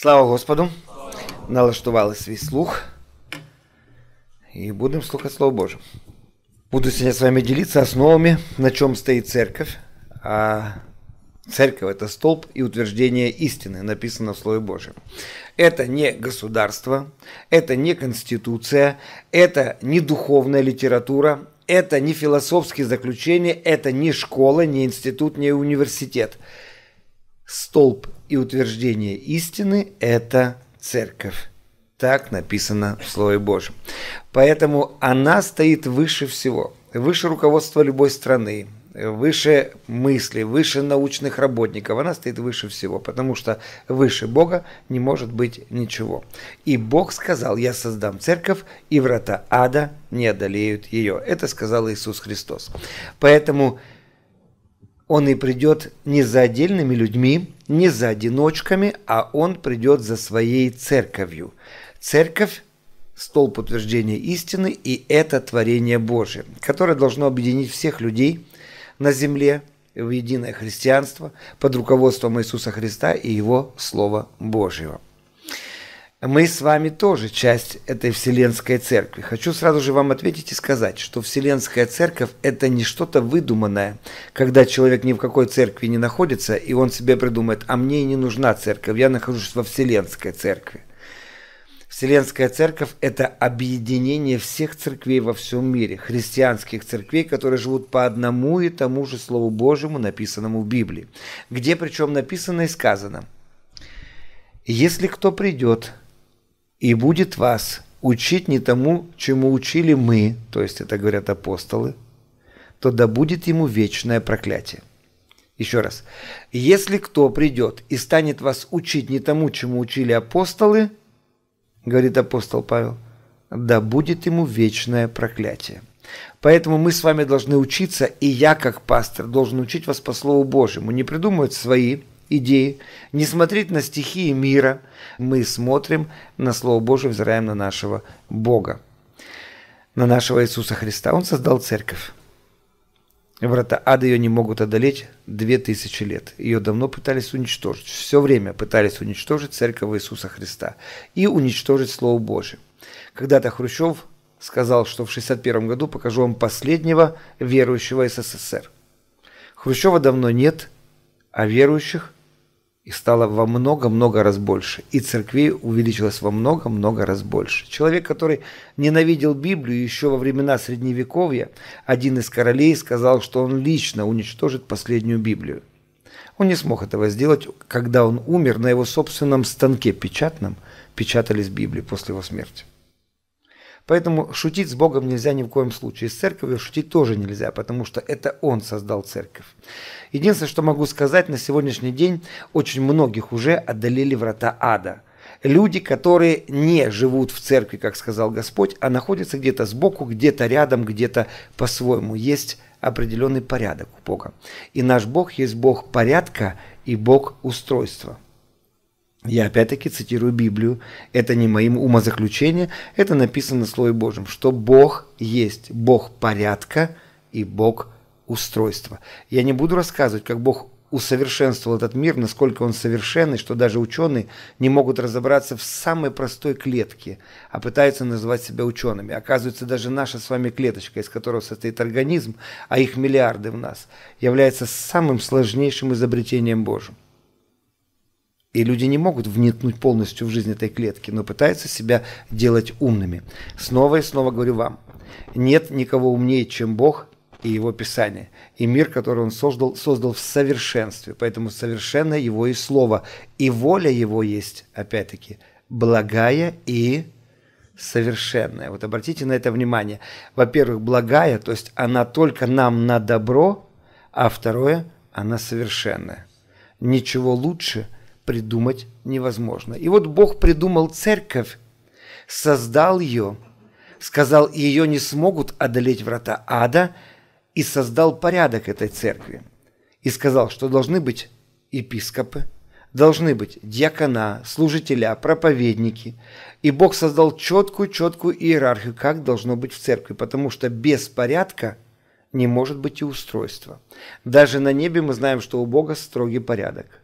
Слава Господу! Налаштували свій слух. И будем слухать Слово Божие. Буду сегодня с вами делиться основами, на чем стоит церковь. А церковь – это столб и утверждение истины, написано в Слове Божьем. Это не государство, это не конституция, это не духовная литература, это не философские заключения, это не школа, не институт, не университет. Столб и утверждение истины – это церковь. Так написано в Слове Божьем. Поэтому она стоит выше всего, выше руководства любой страны, выше мысли, выше научных работников. Она стоит выше всего, потому что выше Бога не может быть ничего. И Бог сказал, я создам церковь, и врата ада не одолеют ее. Это сказал Иисус Христос. Поэтому он и придет не за отдельными людьми, не за одиночками, а он придет за своей церковью. Церковь – стол подтверждения истины, и это творение Божие, которое должно объединить всех людей на земле в единое христианство под руководством Иисуса Христа и Его Слова Божьего мы с вами тоже часть этой Вселенской Церкви. Хочу сразу же вам ответить и сказать, что Вселенская Церковь – это не что-то выдуманное, когда человек ни в какой церкви не находится, и он себе придумает, а мне не нужна церковь, я нахожусь во Вселенской Церкви. Вселенская Церковь – это объединение всех церквей во всем мире, христианских церквей, которые живут по одному и тому же Слову Божьему, написанному в Библии, где причем написано и сказано – «Если кто придет и будет вас учить не тому, чему учили мы, то есть это говорят апостолы, то да будет ему вечное проклятие. Еще раз. Если кто придет и станет вас учить не тому, чему учили апостолы, говорит апостол Павел, да будет ему вечное проклятие. Поэтому мы с вами должны учиться, и я, как пастор, должен учить вас по Слову Божьему. Не придумывать свои идеи, не смотреть на стихии мира. Мы смотрим на Слово Божие, взираем на нашего Бога, на нашего Иисуса Христа. Он создал церковь. Врата ада ее не могут одолеть две тысячи лет. Ее давно пытались уничтожить. Все время пытались уничтожить церковь Иисуса Христа и уничтожить Слово Божие. Когда-то Хрущев сказал, что в 1961 году покажу вам последнего верующего СССР. Хрущева давно нет, а верующих и стало во много-много раз больше. И церквей увеличилось во много-много раз больше. Человек, который ненавидел Библию еще во времена Средневековья, один из королей сказал, что он лично уничтожит последнюю Библию. Он не смог этого сделать, когда он умер на его собственном станке печатном, печатались Библии после его смерти. Поэтому шутить с Богом нельзя ни в коем случае. С церковью шутить тоже нельзя, потому что это Он создал церковь. Единственное, что могу сказать, на сегодняшний день очень многих уже отдалили врата ада – люди, которые не живут в церкви, как сказал Господь, а находятся где-то сбоку, где-то рядом, где-то по-своему. Есть определенный порядок у Бога. И наш Бог есть Бог порядка и Бог устройства. Я опять-таки цитирую Библию. Это не моим умозаключение, это написано Слове Божьим, что Бог есть Бог порядка и Бог устройства. Я не буду рассказывать, как Бог усовершенствовал этот мир, насколько он совершенный, что даже ученые не могут разобраться в самой простой клетке, а пытаются называть себя учеными. Оказывается, даже наша с вами клеточка, из которой состоит организм, а их миллиарды в нас, является самым сложнейшим изобретением Божьим. И люди не могут вникнуть полностью в жизнь этой клетки, но пытаются себя делать умными. Снова и снова говорю вам, нет никого умнее, чем Бог и Его Писание, и мир, который Он создал, создал в совершенстве. Поэтому совершенное Его и Слово, и воля Его есть, опять-таки, благая и совершенная. Вот обратите на это внимание. Во-первых, благая, то есть она только нам на добро, а второе, она совершенная. Ничего лучше – придумать невозможно. И вот Бог придумал церковь, создал ее, сказал, ее не смогут одолеть врата ада, и создал порядок этой церкви. И сказал, что должны быть епископы, должны быть диакона, служителя, проповедники. И Бог создал четкую-четкую иерархию, как должно быть в церкви, потому что без порядка не может быть и устройства. Даже на небе мы знаем, что у Бога строгий порядок –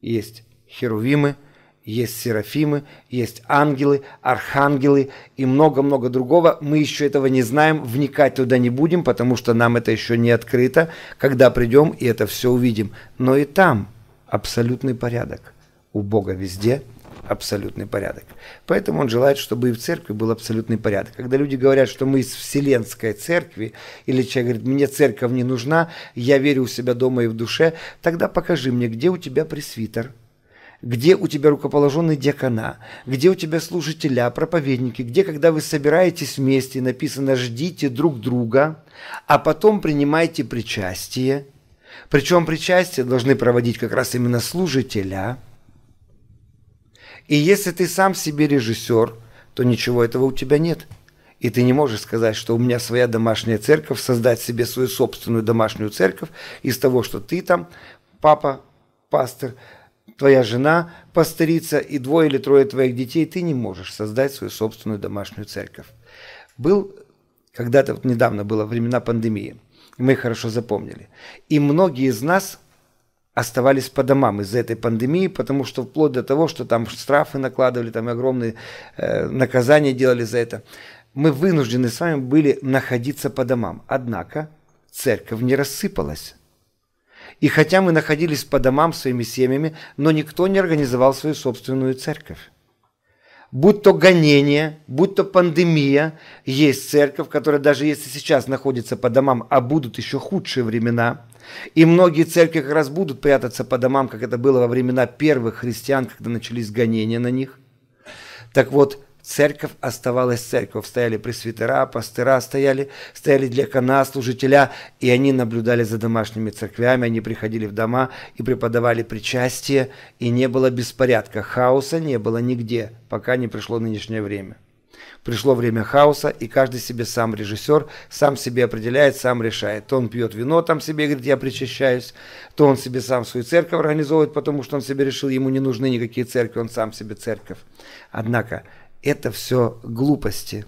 есть херувимы, есть серафимы, есть ангелы, архангелы и много-много другого. Мы еще этого не знаем, вникать туда не будем, потому что нам это еще не открыто. Когда придем и это все увидим. Но и там абсолютный порядок. У Бога везде – абсолютный порядок. Поэтому он желает, чтобы и в церкви был абсолютный порядок. Когда люди говорят, что мы из Вселенской церкви, или человек говорит, мне церковь не нужна, я верю у себя дома и в душе, тогда покажи мне, где у тебя пресвитер, где у тебя рукоположенный диакона, где у тебя служителя, проповедники, где, когда вы собираетесь вместе, написано «ждите друг друга», а потом принимайте причастие. Причем причастие должны проводить как раз именно служителя – и если ты сам себе режиссер, то ничего этого у тебя нет. И ты не можешь сказать, что у меня своя домашняя церковь, создать себе свою собственную домашнюю церковь из того, что ты там, папа, пастор, твоя жена, пастырица и двое или трое твоих детей, ты не можешь создать свою собственную домашнюю церковь. Был когда-то, вот недавно было времена пандемии, мы хорошо запомнили. И многие из нас – оставались по домам из-за этой пандемии, потому что вплоть до того, что там штрафы накладывали, там огромные э, наказания делали за это, мы вынуждены с вами были находиться по домам. Однако церковь не рассыпалась. И хотя мы находились по домам своими семьями, но никто не организовал свою собственную церковь. Будь то гонение, будь то пандемия, есть церковь, которая даже если сейчас находится по домам, а будут еще худшие времена – и многие церкви как раз будут прятаться по домам, как это было во времена первых христиан, когда начались гонения на них. Так вот, церковь оставалась церковь. Стояли пресвитера, пастыра, стояли, стояли для кана, служителя, и они наблюдали за домашними церквями, они приходили в дома и преподавали причастие, и не было беспорядка, хаоса не было нигде, пока не пришло нынешнее время. Пришло время хаоса, и каждый себе сам режиссер, сам себе определяет, сам решает. То он пьет вино там себе, говорит, я причащаюсь, то он себе сам свою церковь организовывает, потому что он себе решил, ему не нужны никакие церкви, он сам себе церковь. Однако это все глупости,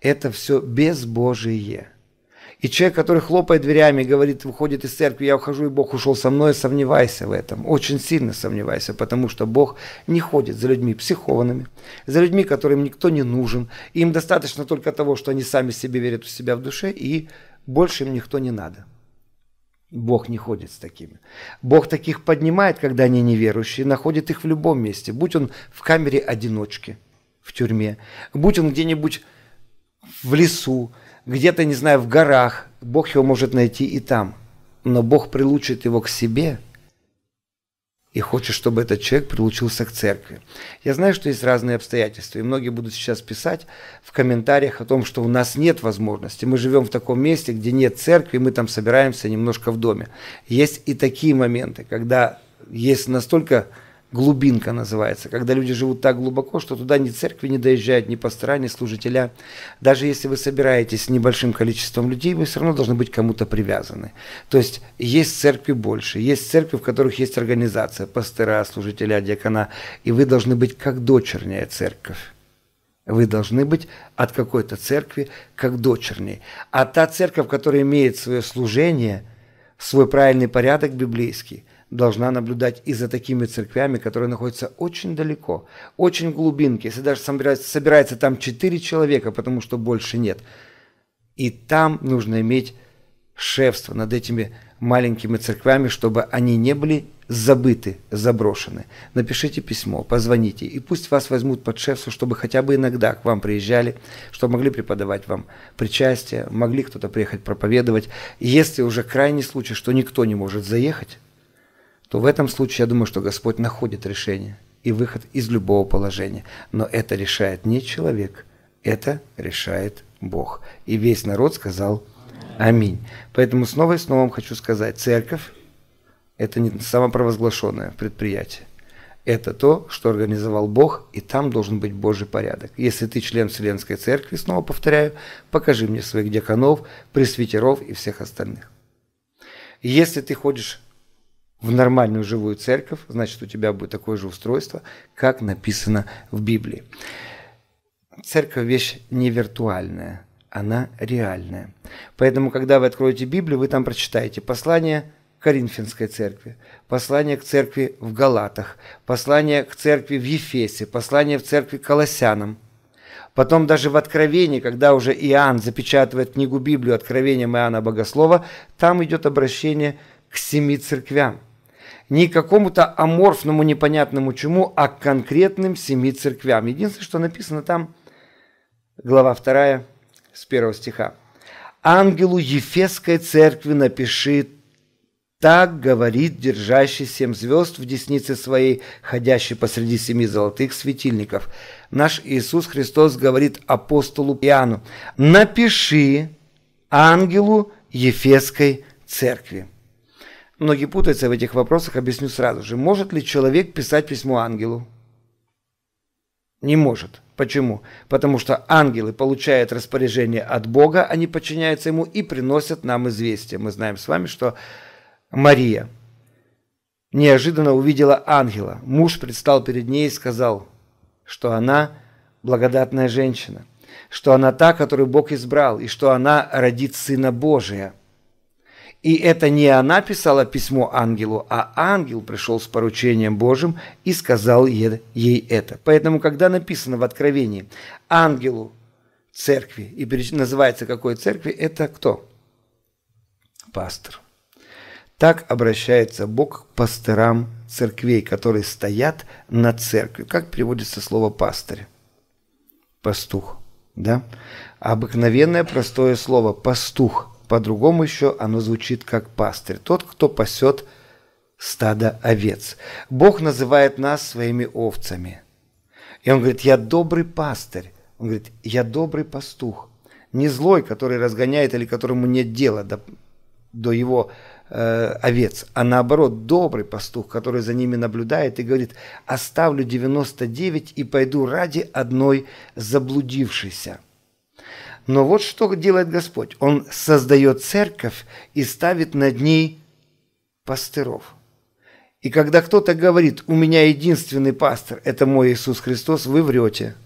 это все безбожие. И человек, который хлопает дверями, говорит, выходит из церкви, я ухожу, и Бог ушел со мной, сомневайся в этом. Очень сильно сомневайся, потому что Бог не ходит за людьми психованными, за людьми, которым никто не нужен. Им достаточно только того, что они сами себе верят у себя в душе, и больше им никто не надо. Бог не ходит с такими. Бог таких поднимает, когда они неверующие, находит их в любом месте. Будь он в камере одиночки, в тюрьме, будь он где-нибудь в лесу, где-то, не знаю, в горах, Бог его может найти и там. Но Бог прилучит его к себе и хочет, чтобы этот человек прилучился к церкви. Я знаю, что есть разные обстоятельства, и многие будут сейчас писать в комментариях о том, что у нас нет возможности. Мы живем в таком месте, где нет церкви, мы там собираемся немножко в доме. Есть и такие моменты, когда есть настолько глубинка называется, когда люди живут так глубоко, что туда ни церкви не доезжают, ни пастора, ни служителя. Даже если вы собираетесь с небольшим количеством людей, вы все равно должны быть кому-то привязаны. То есть есть церкви больше, есть церкви, в которых есть организация, пастора, служителя, диакона, и вы должны быть как дочерняя церковь. Вы должны быть от какой-то церкви как дочерней. А та церковь, которая имеет свое служение, свой правильный порядок библейский – должна наблюдать и за такими церквями, которые находятся очень далеко, очень в глубинке. Если даже собирается, собирается там четыре человека, потому что больше нет. И там нужно иметь шефство над этими маленькими церквями, чтобы они не были забыты, заброшены. Напишите письмо, позвоните, и пусть вас возьмут под шефство, чтобы хотя бы иногда к вам приезжали, чтобы могли преподавать вам причастие, могли кто-то приехать проповедовать. Если уже крайний случай, что никто не может заехать, то в этом случае я думаю, что Господь находит решение и выход из любого положения. Но это решает не человек, это решает Бог. И весь народ сказал Аминь. Поэтому снова и снова вам хочу сказать, церковь – это не самопровозглашенное предприятие. Это то, что организовал Бог, и там должен быть Божий порядок. Если ты член Вселенской Церкви, снова повторяю, покажи мне своих диаконов, пресвитеров и всех остальных. Если ты ходишь в нормальную живую церковь, значит, у тебя будет такое же устройство, как написано в Библии. Церковь – вещь не виртуальная, она реальная. Поэтому, когда вы откроете Библию, вы там прочитаете послание Коринфянской церкви, послание к церкви в Галатах, послание к церкви в Ефесе, послание в церкви Колоссянам – Потом даже в Откровении, когда уже Иоанн запечатывает книгу Библию Откровением Иоанна Богослова, там идет обращение к к семи церквям. Не какому-то аморфному непонятному чему, а к конкретным семи церквям. Единственное, что написано там, глава 2, с первого стиха. «Ангелу Ефесской церкви напиши так говорит держащий семь звезд в деснице своей, ходящий посреди семи золотых светильников. Наш Иисус Христос говорит апостолу Иоанну, «Напиши ангелу Ефесской церкви». Многие путаются в этих вопросах, объясню сразу же. Может ли человек писать письмо ангелу? Не может. Почему? Потому что ангелы получают распоряжение от Бога, они подчиняются ему и приносят нам известие. Мы знаем с вами, что Мария неожиданно увидела ангела. Муж предстал перед ней и сказал, что она благодатная женщина, что она та, которую Бог избрал, и что она родит Сына Божия – и это не она писала письмо ангелу, а ангел пришел с поручением Божьим и сказал ей это. Поэтому, когда написано в Откровении ангелу церкви, и называется какой церкви, это кто? Пастор. Так обращается Бог к пастырам церквей, которые стоят на церкви. Как переводится слово пастырь? Пастух. Да? Обыкновенное простое слово «пастух» По-другому еще оно звучит как пастырь, тот, кто пасет стадо овец. Бог называет нас своими овцами. И он говорит, я добрый пастырь. Он говорит, я добрый пастух. Не злой, который разгоняет или которому нет дела до, до его э, овец, а наоборот, добрый пастух, который за ними наблюдает и говорит, оставлю 99 и пойду ради одной заблудившейся. Но вот что делает Господь. Он создает церковь и ставит над ней пастыров. И когда кто-то говорит, у меня единственный пастор, это мой Иисус Христос, вы врете.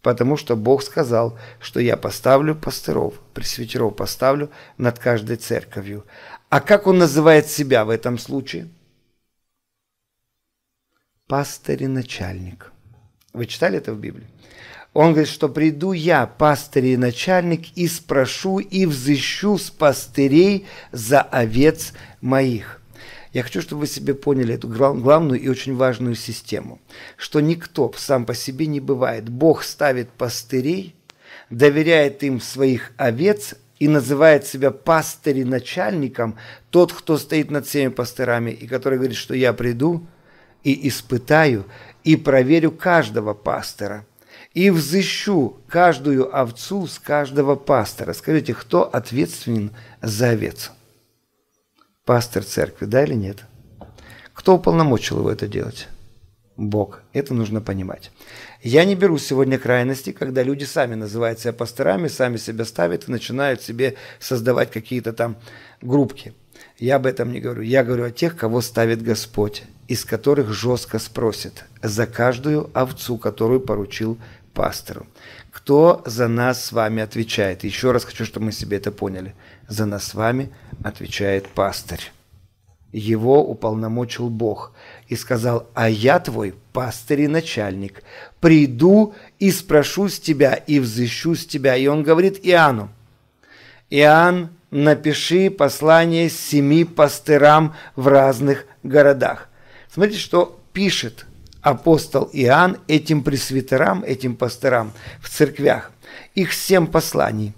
Потому что Бог сказал, что я поставлю пастыров, пресвитеров поставлю над каждой церковью. А как он называет себя в этом случае? Пастырь и начальник. Вы читали это в Библии? Он говорит, что приду я, пастырь и начальник, и спрошу, и взыщу с пастырей за овец моих. Я хочу, чтобы вы себе поняли эту главную и очень важную систему, что никто сам по себе не бывает. Бог ставит пастырей, доверяет им своих овец, и называет себя пастырь начальником, тот, кто стоит над всеми пастырами, и который говорит, что я приду и испытаю, и проверю каждого пастора – и взыщу каждую овцу с каждого пастора». Скажите, кто ответственен за овец? Пастор церкви, да или нет? Кто уполномочил его это делать? Бог. Это нужно понимать. Я не беру сегодня крайности, когда люди сами называют себя пасторами, сами себя ставят и начинают себе создавать какие-то там группки. Я об этом не говорю. Я говорю о тех, кого ставит Господь, из которых жестко спросит за каждую овцу, которую поручил пастору. Кто за нас с вами отвечает? Еще раз хочу, чтобы мы себе это поняли. За нас с вами отвечает пастырь. Его уполномочил Бог и сказал, «А я твой пастырь и начальник, приду и спрошу с тебя, и взыщу с тебя». И он говорит Иоанну, «Иоанн, напиши послание семи пастырам в разных городах». Смотрите, что пишет апостол Иоанн этим пресвитерам, этим пасторам в церквях. Их семь посланий.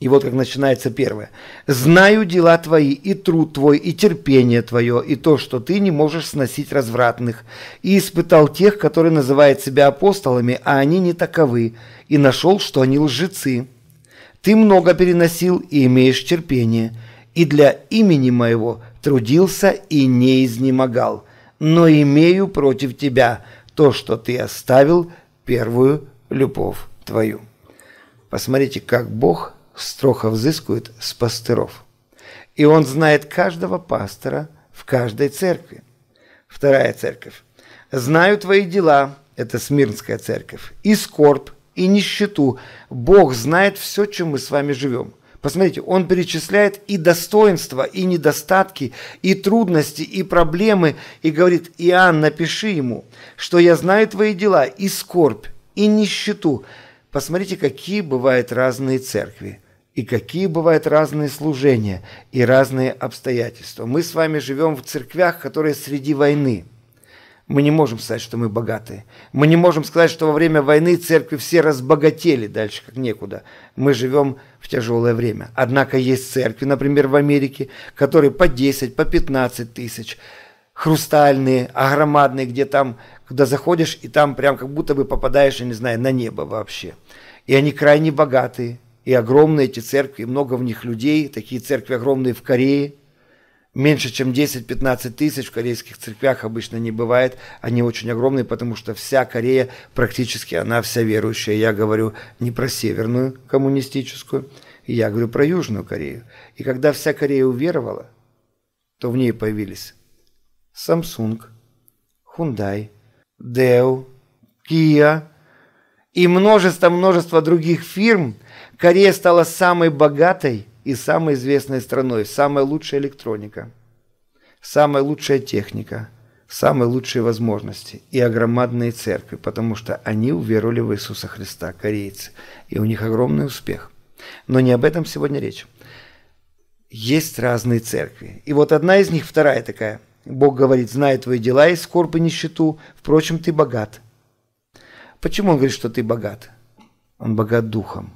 И вот как начинается первое. «Знаю дела твои, и труд твой, и терпение твое, и то, что ты не можешь сносить развратных, и испытал тех, которые называют себя апостолами, а они не таковы, и нашел, что они лжецы. Ты много переносил и имеешь терпение, и для имени моего трудился и не изнемогал но имею против тебя то, что ты оставил первую любовь твою». Посмотрите, как Бог строго взыскует с пастыров. И он знает каждого пастора в каждой церкви. Вторая церковь. «Знаю твои дела» – это Смирнская церковь, «и скорбь, и нищету. Бог знает все, чем мы с вами живем. Посмотрите, он перечисляет и достоинства, и недостатки, и трудности, и проблемы, и говорит, Иоанн, напиши ему, что я знаю твои дела, и скорбь, и нищету. Посмотрите, какие бывают разные церкви, и какие бывают разные служения, и разные обстоятельства. Мы с вами живем в церквях, которые среди войны – мы не можем сказать, что мы богатые. Мы не можем сказать, что во время войны церкви все разбогатели дальше, как некуда. Мы живем в тяжелое время. Однако есть церкви, например, в Америке, которые по 10, по 15 тысяч, хрустальные, огромадные, где там, когда заходишь, и там прям как будто бы попадаешь, я не знаю, на небо вообще. И они крайне богатые, и огромные эти церкви, и много в них людей. Такие церкви огромные в Корее – меньше, чем 10-15 тысяч в корейских церквях обычно не бывает. Они очень огромные, потому что вся Корея практически, она вся верующая. Я говорю не про северную коммунистическую, я говорю про Южную Корею. И когда вся Корея уверовала, то в ней появились Samsung, Hyundai, Dell, Kia и множество-множество других фирм. Корея стала самой богатой и самой известной страной, самая лучшая электроника, самая лучшая техника, самые лучшие возможности и огромадные церкви, потому что они уверовали в Иисуса Христа, корейцы, и у них огромный успех. Но не об этом сегодня речь. Есть разные церкви. И вот одна из них, вторая такая. Бог говорит, "Знает твои дела и скорбь и нищету, впрочем, ты богат. Почему он говорит, что ты богат? Он богат духом.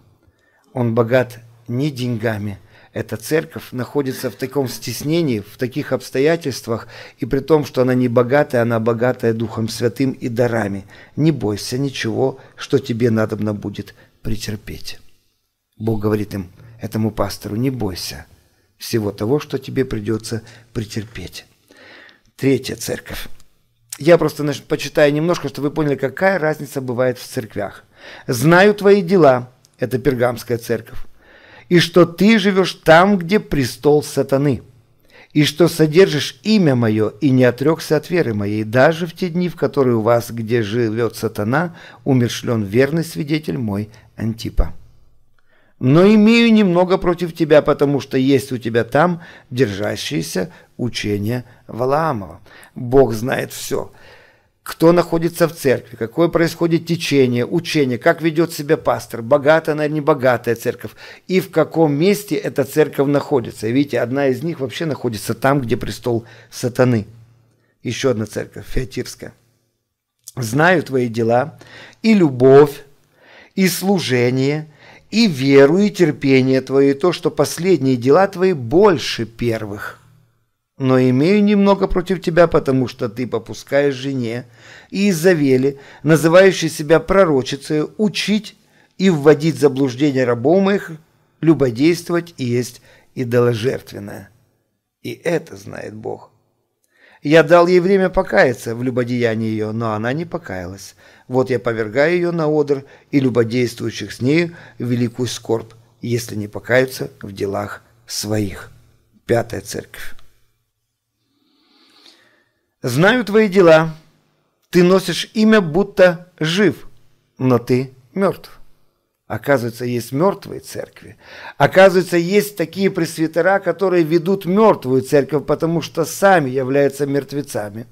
Он богат не деньгами эта церковь находится в таком стеснении, в таких обстоятельствах, и при том, что она не богатая, она богатая Духом Святым и дарами. Не бойся ничего, что тебе надобно будет претерпеть. Бог говорит им, этому пастору, не бойся всего того, что тебе придется претерпеть. Третья церковь. Я просто значит, почитаю немножко, чтобы вы поняли, какая разница бывает в церквях. «Знаю твои дела» – это пергамская церковь и что ты живешь там, где престол сатаны, и что содержишь имя мое и не отрекся от веры моей, даже в те дни, в которые у вас, где живет сатана, умершлен верный свидетель мой Антипа. Но имею немного против тебя, потому что есть у тебя там держащиеся учения Валаамова. Бог знает все» кто находится в церкви, какое происходит течение, учение, как ведет себя пастор, богатая она или небогатая церковь, и в каком месте эта церковь находится. И видите, одна из них вообще находится там, где престол сатаны. Еще одна церковь, Феотирская. «Знаю твои дела, и любовь, и служение, и веру, и терпение твое, и то, что последние дела твои больше первых» но имею немного против тебя, потому что ты попускаешь жене и изавели, за называющей себя пророчицей, учить и вводить заблуждение рабов моих, любодействовать и есть идоложертвенное. И это знает Бог. Я дал ей время покаяться в любодеянии ее, но она не покаялась. Вот я повергаю ее на одр и любодействующих с нею великую скорбь, если не покаются в делах своих. Пятая церковь. Знаю твои дела. Ты носишь имя, будто жив, но ты мертв. Оказывается, есть мертвые церкви. Оказывается, есть такие пресвитера, которые ведут мертвую церковь, потому что сами являются мертвецами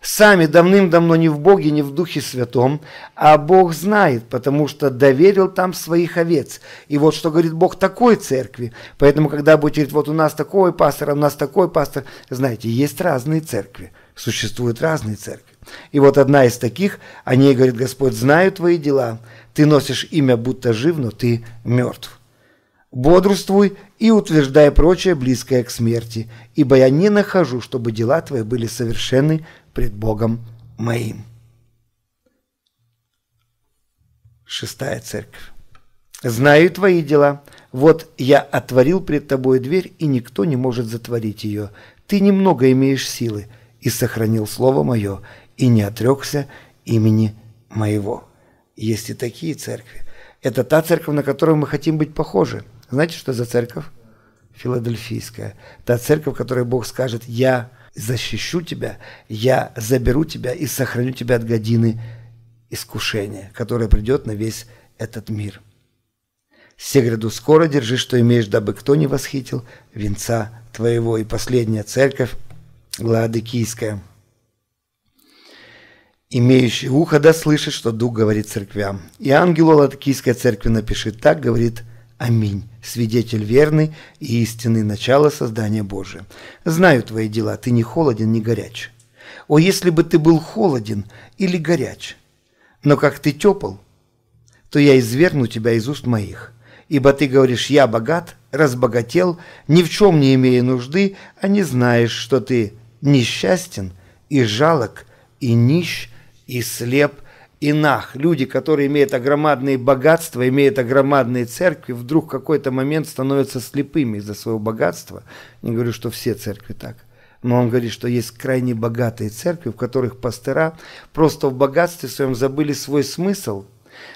сами давным-давно не в Боге, не в Духе Святом, а Бог знает, потому что доверил там своих овец. И вот что говорит Бог такой церкви. Поэтому, когда будет говорить, вот у нас такой пастор, а у нас такой пастор, знаете, есть разные церкви, существуют разные церкви. И вот одна из таких, о ней говорит Господь, знаю твои дела, ты носишь имя, будто жив, но ты мертв. Бодрствуй и утверждая прочее близкое к смерти, ибо я не нахожу, чтобы дела твои были совершены пред Богом моим. Шестая церковь. Знаю твои дела. Вот я отворил пред тобой дверь, и никто не может затворить ее. Ты немного имеешь силы, и сохранил слово мое, и не отрекся имени моего. Есть и такие церкви. Это та церковь, на которую мы хотим быть похожи – знаете, что за церковь? Филадельфийская. Та церковь, которой Бог скажет, я защищу тебя, я заберу тебя и сохраню тебя от годины искушения, которое придет на весь этот мир. Все Сегреду скоро держи, что имеешь, дабы кто не восхитил венца твоего. И последняя церковь, Гладыкийская, имеющий ухо да слышит, что Дух говорит церквям. И ангелу Ладыкийской церкви напиши, так говорит Аминь. Свидетель верный и истинный начало создания Божия. Знаю твои дела, ты не холоден, не горяч. О, если бы ты был холоден или горяч, но как ты тепл, то я изверну тебя из уст моих. Ибо ты говоришь, я богат, разбогател, ни в чем не имея нужды, а не знаешь, что ты несчастен и жалок, и нищ, и слеп, инах, люди, которые имеют огромные богатства, имеют огромные церкви, вдруг в какой-то момент становятся слепыми из-за своего богатства. Не говорю, что все церкви так. Но он говорит, что есть крайне богатые церкви, в которых пастора просто в богатстве своем забыли свой смысл,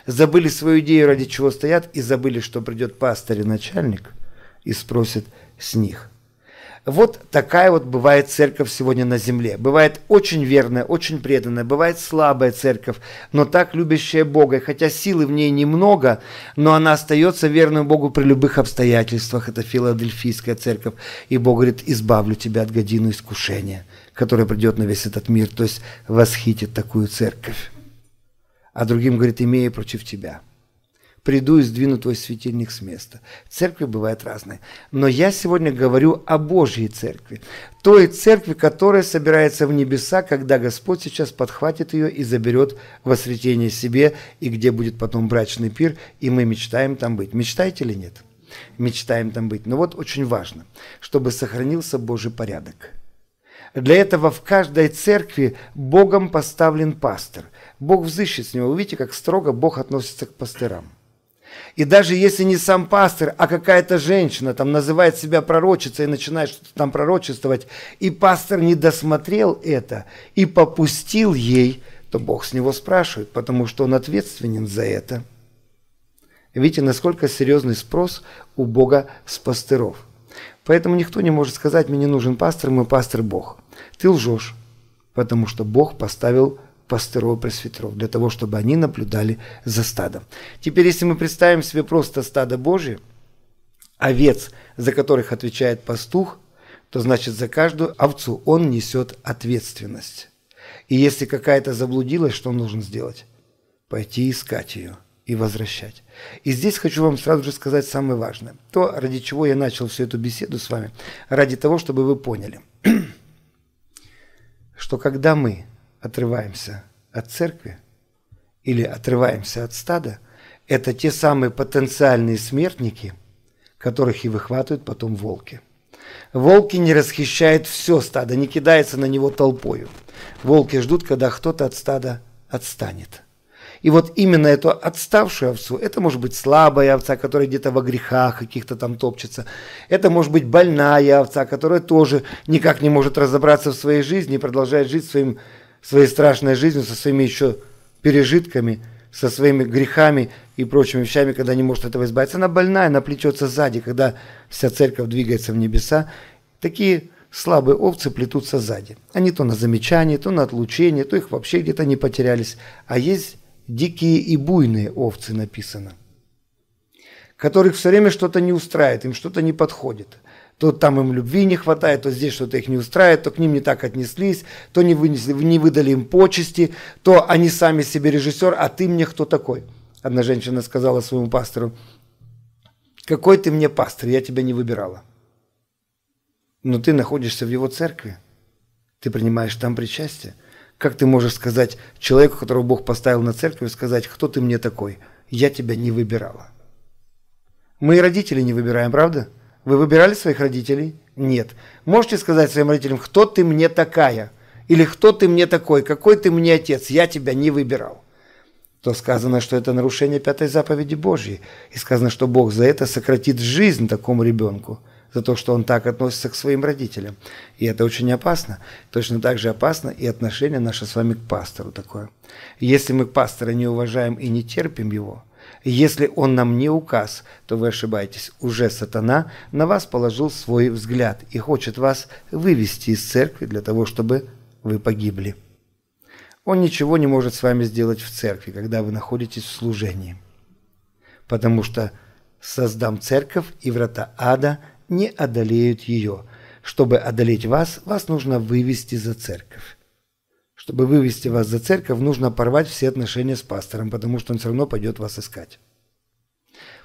забыли свою идею, ради чего стоят, и забыли, что придет пастор и начальник и спросит с них. Вот такая вот бывает церковь сегодня на земле. Бывает очень верная, очень преданная, бывает слабая церковь, но так любящая Бога. И хотя силы в ней немного, но она остается верной Богу при любых обстоятельствах. Это филадельфийская церковь. И Бог говорит, избавлю тебя от годину искушения, которая придет на весь этот мир. То есть восхитит такую церковь. А другим говорит, имея против тебя – приду и сдвину твой светильник с места. Церкви бывают разные. Но я сегодня говорю о Божьей церкви. Той церкви, которая собирается в небеса, когда Господь сейчас подхватит ее и заберет во сретение себе, и где будет потом брачный пир, и мы мечтаем там быть. Мечтаете или нет? Мечтаем там быть. Но вот очень важно, чтобы сохранился Божий порядок. Для этого в каждой церкви Богом поставлен пастор. Бог взыщет с него. Вы видите, как строго Бог относится к пастырам. И даже если не сам пастор, а какая-то женщина там называет себя пророчицей и начинает что-то там пророчествовать, и пастор не досмотрел это и попустил ей, то Бог с него спрашивает, потому что он ответственен за это. Видите, насколько серьезный спрос у Бога с пастыров. Поэтому никто не может сказать, мне не нужен пастор, мой пастор Бог. Ты лжешь, потому что Бог поставил пасторов пресвитеров, для того, чтобы они наблюдали за стадом. Теперь, если мы представим себе просто стадо Божие, овец, за которых отвечает пастух, то значит за каждую овцу он несет ответственность. И если какая-то заблудилась, что он должен сделать? Пойти искать ее и возвращать. И здесь хочу вам сразу же сказать самое важное. То, ради чего я начал всю эту беседу с вами, ради того, чтобы вы поняли, что когда мы отрываемся от церкви или отрываемся от стада, это те самые потенциальные смертники, которых и выхватывают потом волки. Волки не расхищают все стадо, не кидается на него толпою. Волки ждут, когда кто-то от стада отстанет. И вот именно эту отставшую овцу, это может быть слабая овца, которая где-то во грехах каких-то там топчется, это может быть больная овца, которая тоже никак не может разобраться в своей жизни и продолжает жить своим своей страшной жизнью, со своими еще пережитками, со своими грехами и прочими вещами, когда не может этого избавиться. Она больная, она плетется сзади, когда вся церковь двигается в небеса. Такие слабые овцы плетутся сзади. Они то на замечание, то на отлучение, то их вообще где-то не потерялись. А есть дикие и буйные овцы написано, которых все время что-то не устраивает, им что-то не подходит – то там им любви не хватает, то здесь что-то их не устраивает, то к ним не так отнеслись, то не, вынесли, не выдали им почести, то они сами себе режиссер, а ты мне кто такой? Одна женщина сказала своему пастору, какой ты мне пастор, я тебя не выбирала. Но ты находишься в его церкви, ты принимаешь там причастие. Как ты можешь сказать человеку, которого Бог поставил на церковь, сказать, кто ты мне такой? Я тебя не выбирала. Мы и родители не выбираем, правда? Вы выбирали своих родителей? Нет. Можете сказать своим родителям, кто ты мне такая? Или кто ты мне такой? Какой ты мне отец? Я тебя не выбирал. То сказано, что это нарушение пятой заповеди Божьей. И сказано, что Бог за это сократит жизнь такому ребенку за то, что он так относится к своим родителям. И это очень опасно. Точно так же опасно и отношение наше с вами к пастору такое. Если мы пастора не уважаем и не терпим его, если он нам не указ, то вы ошибаетесь, уже сатана на вас положил свой взгляд и хочет вас вывести из церкви для того, чтобы вы погибли. Он ничего не может с вами сделать в церкви, когда вы находитесь в служении. Потому что создам церковь, и врата ада не одолеют ее. Чтобы одолеть вас, вас нужно вывести за церковь. Чтобы вывести вас за церковь, нужно порвать все отношения с пастором, потому что он все равно пойдет вас искать.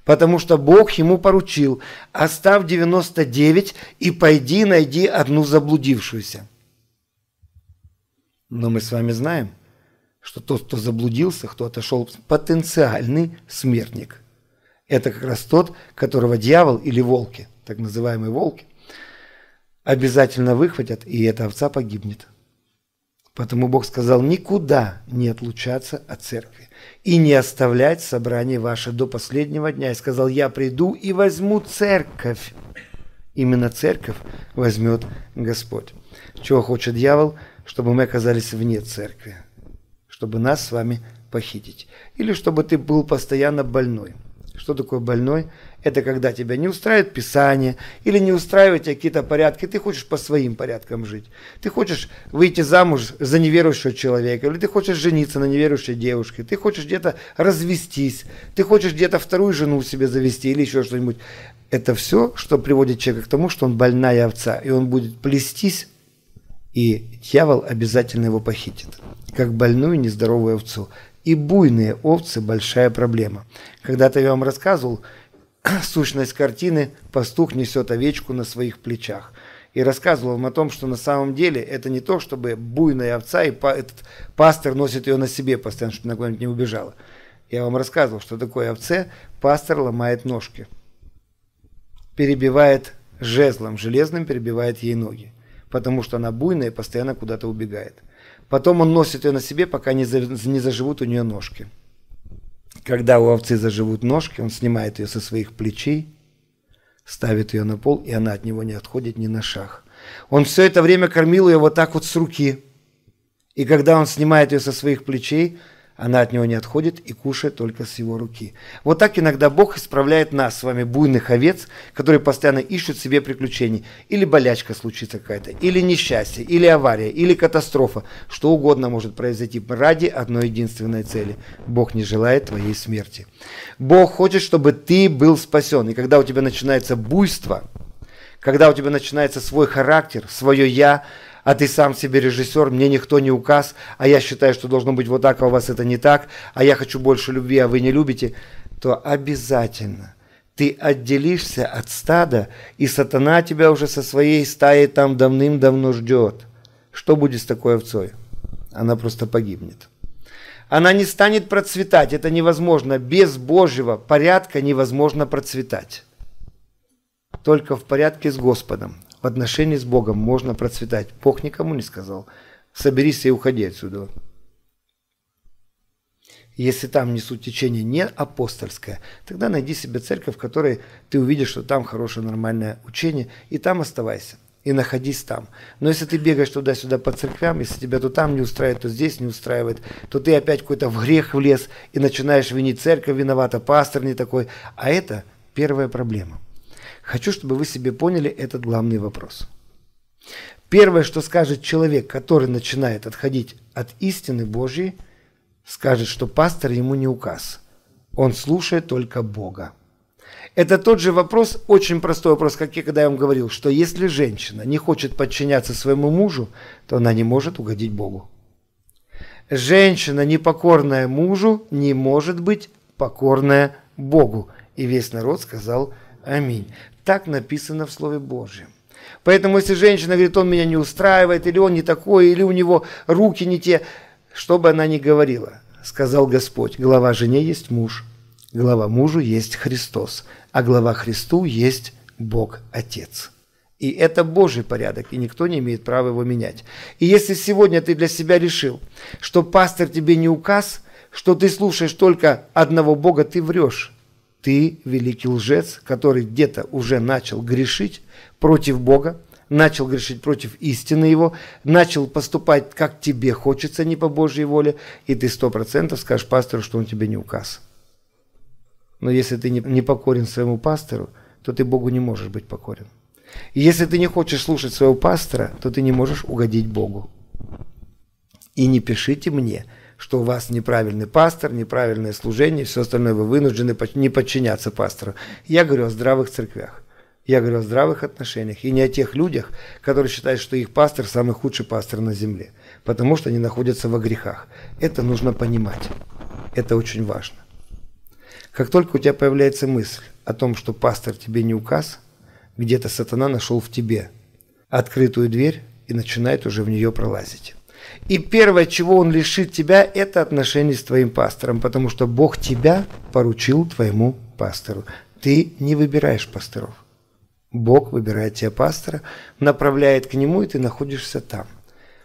Потому что Бог ему поручил, оставь 99 и пойди найди одну заблудившуюся. Но мы с вами знаем, что тот, кто заблудился, кто отошел, потенциальный смертник. Это как раз тот, которого дьявол или волки, так называемые волки, обязательно выхватят, и эта овца погибнет. Потому Бог сказал, никуда не отлучаться от церкви и не оставлять собрание ваше до последнего дня. И сказал, я приду и возьму церковь. Именно церковь возьмет Господь. Чего хочет дьявол? Чтобы мы оказались вне церкви. Чтобы нас с вами похитить. Или чтобы ты был постоянно больной. Что такое больной? Это когда тебя не устраивает Писание или не устраивает тебя какие-то порядки, ты хочешь по своим порядкам жить. Ты хочешь выйти замуж за неверующего человека, или ты хочешь жениться на неверующей девушке, ты хочешь где-то развестись, ты хочешь где-то вторую жену себе завести или еще что-нибудь. Это все, что приводит человека к тому, что он больная овца, и он будет плестись, и дьявол обязательно его похитит, как больную нездоровую овцу. И буйные овцы – большая проблема. Когда-то я вам рассказывал, сущность картины «Пастух несет овечку на своих плечах». И рассказывал им о том, что на самом деле это не то, чтобы буйная овца и па- этот пастор носит ее на себе постоянно, чтобы она куда-нибудь не убежала. Я вам рассказывал, что такое овце. Пастор ломает ножки. Перебивает жезлом железным, перебивает ей ноги. Потому что она буйная и постоянно куда-то убегает. Потом он носит ее на себе, пока не, не заживут у нее ножки. Когда у овцы заживут ножки, он снимает ее со своих плечей, ставит ее на пол, и она от него не отходит ни на шаг. Он все это время кормил ее вот так вот с руки. И когда он снимает ее со своих плечей, она от него не отходит и кушает только с его руки. Вот так иногда Бог исправляет нас с вами, буйных овец, которые постоянно ищут себе приключений. Или болячка случится какая-то, или несчастье, или авария, или катастрофа. Что угодно может произойти ради одной единственной цели. Бог не желает твоей смерти. Бог хочет, чтобы ты был спасен. И когда у тебя начинается буйство – когда у тебя начинается свой характер, свое «я», а ты сам себе режиссер, мне никто не указ, а я считаю, что должно быть вот так, а у вас это не так, а я хочу больше любви, а вы не любите, то обязательно ты отделишься от стада, и сатана тебя уже со своей стаей там давным-давно ждет. Что будет с такой овцой? Она просто погибнет. Она не станет процветать, это невозможно. Без Божьего порядка невозможно процветать. Только в порядке с Господом. В отношении с Богом можно процветать. Бог никому не сказал. Соберись и уходи отсюда. Если там несут течение не апостольское, тогда найди себе церковь, в которой ты увидишь, что там хорошее нормальное учение, и там оставайся, и находись там. Но если ты бегаешь туда-сюда по церквям, если тебя то там не устраивает, то здесь не устраивает, то ты опять какой-то в грех влез и начинаешь винить церковь, виновата пастор не такой. А это первая проблема. Хочу, чтобы вы себе поняли этот главный вопрос. Первое, что скажет человек, который начинает отходить от истины Божьей, скажет, что пастор ему не указ. Он слушает только Бога. Это тот же вопрос, очень простой вопрос, как я когда я вам говорил, что если женщина не хочет подчиняться своему мужу, то она не может угодить Богу. Женщина, непокорная мужу, не может быть покорная Богу. И весь народ сказал Аминь. Так написано в Слове Божьем. Поэтому, если женщина говорит, он меня не устраивает, или он не такой, или у него руки не те, что бы она ни говорила, сказал Господь, глава жене есть муж, глава мужу есть Христос, а глава Христу есть Бог Отец. И это Божий порядок, и никто не имеет права его менять. И если сегодня ты для себя решил, что пастор тебе не указ, что ты слушаешь только одного Бога, ты врешь ты великий лжец, который где-то уже начал грешить против Бога, начал грешить против истины его, начал поступать, как тебе хочется, не по Божьей воле, и ты сто процентов скажешь пастору, что он тебе не указ. Но если ты не покорен своему пастору, то ты Богу не можешь быть покорен. И если ты не хочешь слушать своего пастора, то ты не можешь угодить Богу. И не пишите мне, что у вас неправильный пастор, неправильное служение, все остальное вы вынуждены не подчиняться пастору. Я говорю о здравых церквях. Я говорю о здравых отношениях и не о тех людях, которые считают, что их пастор самый худший пастор на земле, потому что они находятся во грехах. Это нужно понимать. Это очень важно. Как только у тебя появляется мысль о том, что пастор тебе не указ, где-то сатана нашел в тебе открытую дверь и начинает уже в нее пролазить. И первое, чего он лишит тебя, это отношения с твоим пастором, потому что Бог тебя поручил твоему пастору. Ты не выбираешь пасторов. Бог выбирает тебя пастора, направляет к нему, и ты находишься там.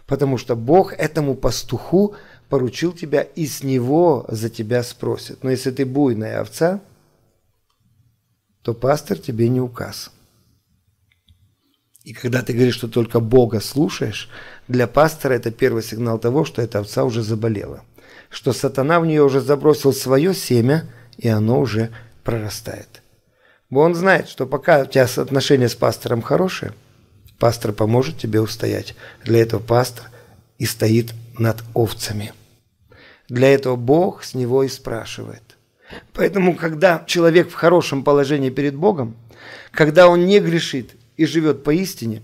Потому что Бог этому пастуху поручил тебя, и с него за тебя спросит. Но если ты буйная овца, то пастор тебе не указ. И когда ты говоришь, что только Бога слушаешь, для пастора это первый сигнал того, что эта овца уже заболела, что сатана в нее уже забросил свое семя, и оно уже прорастает. Бо он знает, что пока у тебя отношения с пастором хорошие, пастор поможет тебе устоять. Для этого пастор и стоит над овцами. Для этого Бог с него и спрашивает. Поэтому, когда человек в хорошем положении перед Богом, когда он не грешит и живет поистине,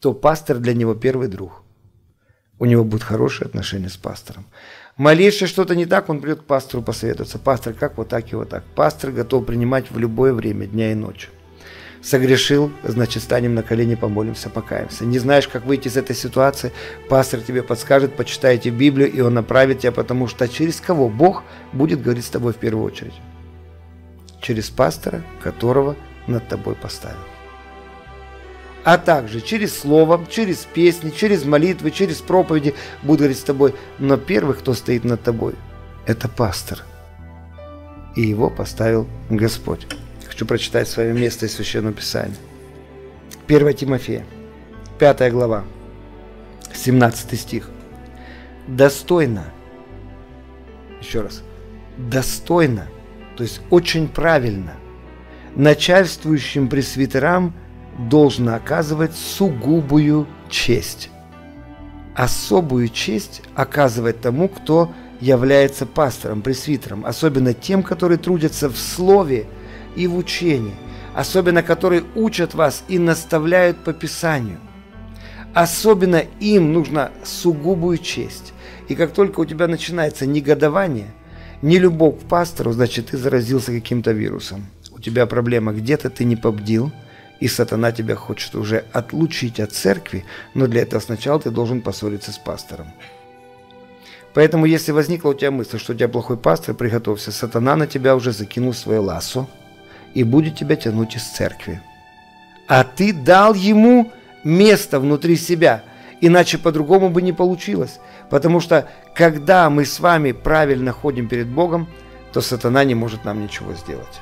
то пастор для него первый друг. У него будут хорошие отношения с пастором. Малейшее что-то не так, он придет к пастору посоветоваться. Пастор, как вот так и вот так. Пастор готов принимать в любое время, дня и ночи. Согрешил, значит, станем на колени, помолимся, покаемся. Не знаешь, как выйти из этой ситуации, пастор тебе подскажет, почитайте Библию, и он направит тебя, потому что через кого Бог будет говорить с тобой в первую очередь? Через пастора, которого над тобой поставил а также через слово, через песни, через молитвы, через проповеди буду говорить с тобой. Но первый, кто стоит над тобой, это пастор. И его поставил Господь. Хочу прочитать свое место из Священного Писания. 1 Тимофея, 5 глава, 17 стих. Достойно, еще раз, достойно, то есть очень правильно, начальствующим пресвитерам – должно оказывать сугубую честь. Особую честь оказывать тому, кто является пастором, пресвитером, особенно тем, которые трудятся в слове и в учении, особенно которые учат вас и наставляют по Писанию. Особенно им нужна сугубую честь. И как только у тебя начинается негодование, не любовь к пастору, значит, ты заразился каким-то вирусом. У тебя проблема где-то, ты не побдил – и сатана тебя хочет уже отлучить от церкви, но для этого сначала ты должен поссориться с пастором. Поэтому, если возникла у тебя мысль, что у тебя плохой пастор, приготовься, сатана на тебя уже закинул свое ласо и будет тебя тянуть из церкви. А ты дал ему место внутри себя, иначе по-другому бы не получилось. Потому что, когда мы с вами правильно ходим перед Богом, то сатана не может нам ничего сделать.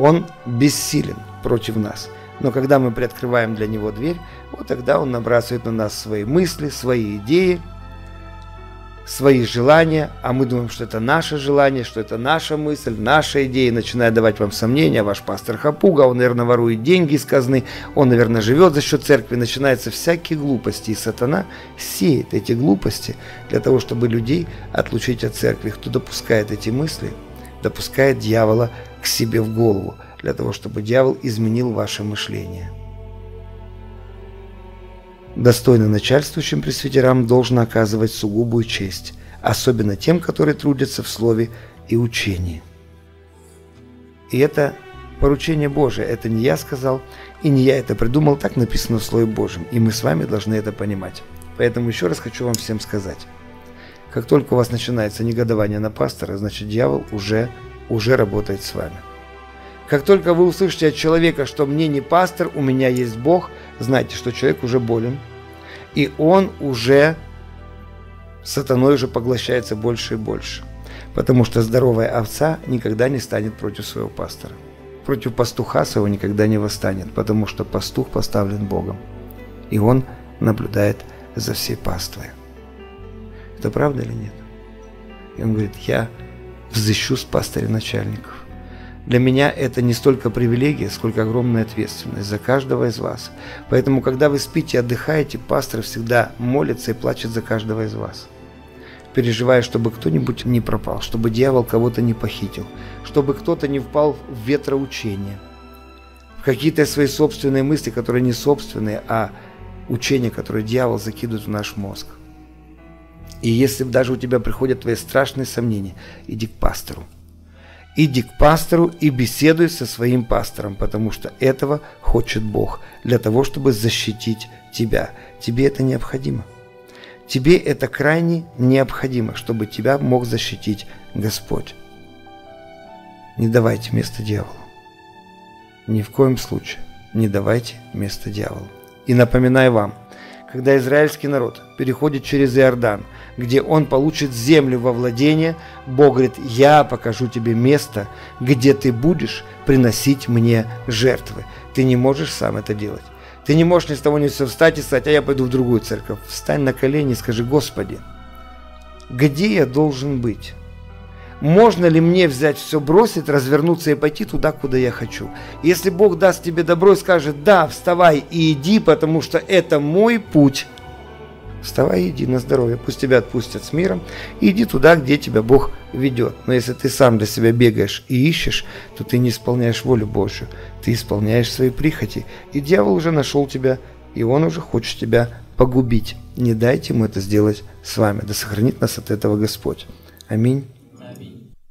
Он бессилен против нас. Но когда мы приоткрываем для него дверь, вот тогда он набрасывает на нас свои мысли, свои идеи, свои желания, а мы думаем, что это наше желание, что это наша мысль, наша идея, начинает давать вам сомнения, ваш пастор Хапуга, он, наверное, ворует деньги из казны, он, наверное, живет за счет церкви, начинаются всякие глупости, и сатана сеет эти глупости для того, чтобы людей отлучить от церкви. Кто допускает эти мысли, допускает дьявола к себе в голову, для того, чтобы дьявол изменил ваше мышление. Достойно начальствующим пресвитерам должно оказывать сугубую честь, особенно тем, которые трудятся в слове и учении. И это поручение Божие, это не я сказал, и не я это придумал, так написано в Слове Божьем, и мы с вами должны это понимать. Поэтому еще раз хочу вам всем сказать. Как только у вас начинается негодование на пастора, значит дьявол уже уже работает с вами. Как только вы услышите от человека, что мне не пастор, у меня есть Бог, знайте, что человек уже болен, и он уже сатаной уже поглощается больше и больше. Потому что здоровая овца никогда не станет против своего пастора. Против пастуха своего никогда не восстанет, потому что пастух поставлен Богом. И он наблюдает за всей паствой. Это правда или нет? И он говорит, я взыщу с пастыря начальников. Для меня это не столько привилегия, сколько огромная ответственность за каждого из вас. Поэтому, когда вы спите и отдыхаете, пастор всегда молится и плачет за каждого из вас. Переживая, чтобы кто-нибудь не пропал, чтобы дьявол кого-то не похитил, чтобы кто-то не впал в ветроучение, в какие-то свои собственные мысли, которые не собственные, а учения, которые дьявол закидывает в наш мозг. И если даже у тебя приходят твои страшные сомнения, иди к пастору. Иди к пастору и беседуй со своим пастором, потому что этого хочет Бог для того, чтобы защитить тебя. Тебе это необходимо. Тебе это крайне необходимо, чтобы тебя мог защитить Господь. Не давайте место дьяволу. Ни в коем случае не давайте место дьяволу. И напоминаю вам, когда израильский народ переходит через Иордан – где он получит землю во владение, Бог говорит, я покажу тебе место, где ты будешь приносить мне жертвы. Ты не можешь сам это делать. Ты не можешь ни с того ни с сего встать и сказать, а я пойду в другую церковь. Встань на колени и скажи, Господи, где я должен быть? Можно ли мне взять все, бросить, развернуться и пойти туда, куда я хочу? Если Бог даст тебе добро и скажет, да, вставай и иди, потому что это мой путь – Вставай, иди на здоровье, пусть тебя отпустят с миром, и иди туда, где тебя Бог ведет. Но если ты сам для себя бегаешь и ищешь, то ты не исполняешь волю Божью, ты исполняешь свои прихоти, и дьявол уже нашел тебя, и он уже хочет тебя погубить. Не дайте ему это сделать с вами, да сохранит нас от этого Господь. Аминь.